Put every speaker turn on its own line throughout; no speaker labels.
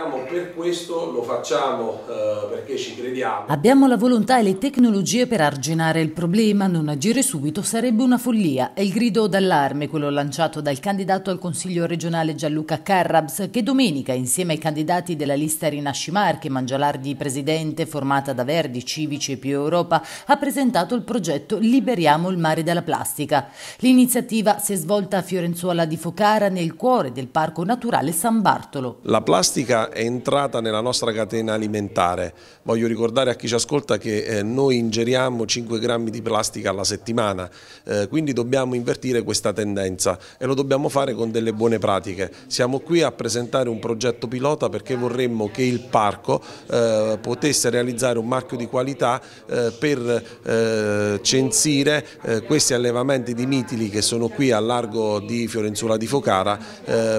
vogliamo per questo, lo facciamo eh, perché ci crediamo.
Abbiamo la volontà e le tecnologie per arginare il problema, non agire subito sarebbe una follia. È il grido d'allarme quello lanciato dal candidato al Consiglio regionale Gianluca Carrabs che domenica insieme ai candidati della lista Rinascimarche, Mangialardi Presidente, formata da Verdi, Civici e Più Europa, ha presentato il progetto Liberiamo il mare dalla plastica. L'iniziativa si è svolta a Fiorenzuola di Focara nel cuore del Parco Naturale San Bartolo.
La plastica è entrata nella nostra catena alimentare. Voglio ricordare a chi ci ascolta che eh, noi ingeriamo 5 grammi di plastica alla settimana, eh, quindi dobbiamo invertire questa tendenza e lo dobbiamo fare con delle buone pratiche. Siamo qui a presentare un progetto pilota perché vorremmo che il parco eh, potesse realizzare un marchio di qualità per censire questi allevamenti di mitili che sono qui a largo di Fiorenzuola di Focara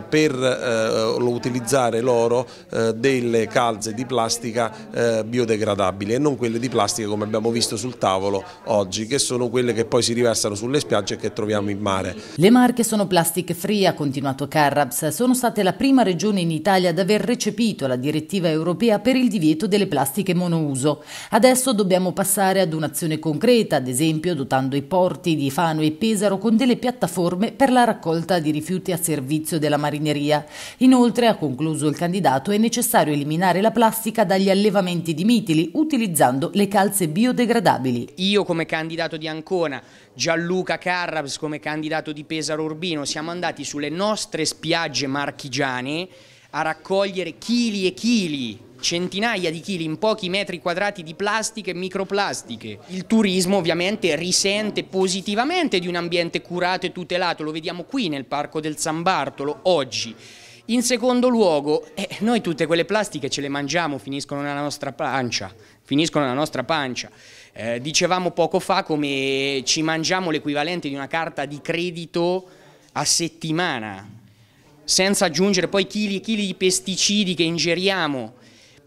per lo utilizzare loro eh, delle calze di plastica eh, biodegradabili e non quelle di plastica come abbiamo visto sul tavolo oggi, che sono quelle che poi si riversano sulle spiagge e che troviamo in mare.
Le marche sono plastic free, ha continuato Carrabs. Sono state la prima regione in Italia ad aver recepito la direttiva europea per il divieto delle plastiche monouso. Adesso dobbiamo passare ad un'azione concreta, ad esempio dotando i porti di Fano e Pesaro con delle piattaforme per la raccolta di rifiuti a servizio della marineria. Inoltre, ha concluso il candidato, dato è necessario eliminare la plastica dagli allevamenti di mitili utilizzando le calze biodegradabili.
Io come candidato di Ancona, Gianluca Carrabs come candidato di Pesaro Urbino, siamo andati sulle nostre spiagge marchigiane a raccogliere chili e chili centinaia di chili in pochi metri quadrati di plastiche e microplastiche. Il turismo ovviamente risente positivamente di un ambiente curato e tutelato, lo vediamo qui nel Parco del San Bartolo oggi. In secondo luogo, eh, noi tutte quelle plastiche ce le mangiamo, finiscono nella nostra pancia, finiscono nella nostra pancia. Eh, dicevamo poco fa come ci mangiamo l'equivalente di una carta di credito a settimana, senza aggiungere poi chili e chili di pesticidi che ingeriamo.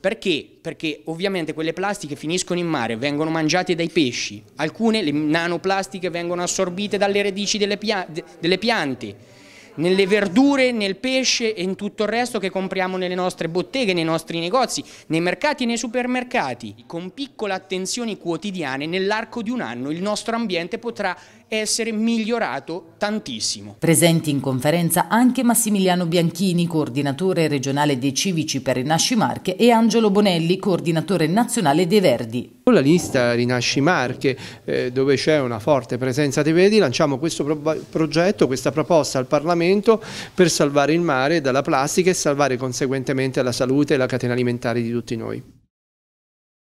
Perché? Perché ovviamente quelle plastiche finiscono in mare, vengono mangiate dai pesci, alcune le nanoplastiche vengono assorbite dalle radici delle, pia delle piante nelle verdure, nel pesce e in tutto il resto che compriamo nelle nostre botteghe, nei nostri negozi, nei mercati e nei supermercati. Con piccole attenzioni quotidiane nell'arco di un anno il nostro ambiente potrà essere migliorato tantissimo.
Presenti in conferenza anche Massimiliano Bianchini, coordinatore regionale dei civici per Rinasci Marche, e Angelo Bonelli, coordinatore nazionale dei Verdi. Con la
lista Rinasci Marche, eh, dove c'è una forte presenza dei Verdi, lanciamo questo pro progetto, questa proposta al Parlamento per salvare il mare dalla plastica e salvare conseguentemente la salute e la catena alimentare di tutti noi.